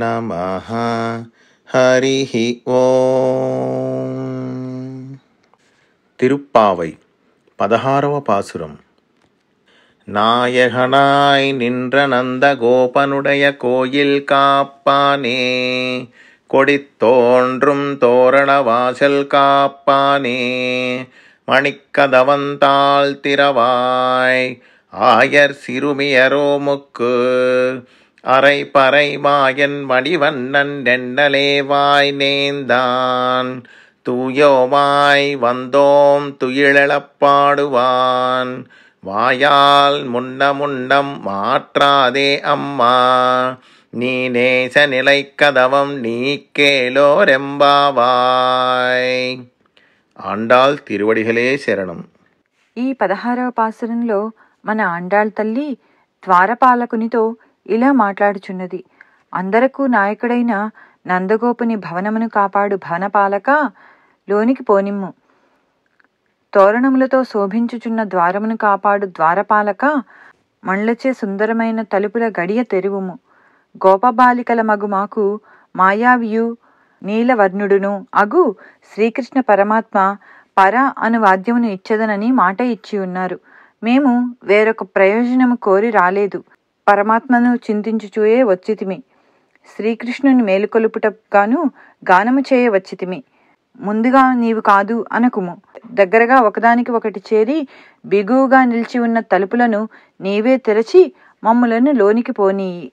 நம ஹரிஹ ஓ திருப்பாவை பதகாரவ பாசுரம் நாயகனாய் நின்ற நந்த கோபனுடைய கோயில் காப்பானே கொடித்தோன்றும் தோரண வாசல் காப்பானே மணிக்கதவந்தாள் திரவாய் ஆயர் சிறுமியரோமுக்கு அரை பறை மாயன் மடிவண்ணன் நென்னலேவாய் நேந்தான் தூயோமாய் வந்தோம் துயிழப்பாடுவான் வாயால் முன்ன முன்னம் மாற்றாதே அம்மா நீ நேச நிலை கதவம் நீ கேளோ ரெம்பாவாய் ఆండాల్ తిరువడిగలే శరణం ఈ పదహారవ పాసురంలో మన ఆండాళ్ తల్లి ద్వారపాలకునితో ఇలా మాట్లాడుచున్నది అందరకు నాయకుడైన నందగోపుని భవనమును కాపాడు భవనపాలక లోనికి పోనిమ్ము తోరణములతో శోభించుచున్న ద్వారమును కాపాడు ద్వారపాలక మండ్లచే సుందరమైన తలుపుల గడియ తెరువుము గోపబాలికల మగు మాకు మాయావియు నీలవర్ణుడును అగు శ్రీకృష్ణ పరమాత్మ పర అను వాద్యమును ఇచ్చదనని మాట ఇచ్చి ఉన్నారు మేము వేరొక ప్రయోజనము కోరి రాలేదు పరమాత్మను చింతించుచూయే వచ్చితిమి శ్రీకృష్ణుని మేలుకొలుపుటగాను గానము చేయ వచ్చితిమి ముందుగా నీవు కాదు అనకుము దగ్గరగా ఒకదానికి ఒకటి చేరి బిగువుగా నిలిచి ఉన్న తలుపులను నీవే తెరచి మమ్ములను లోనికి పోనీయి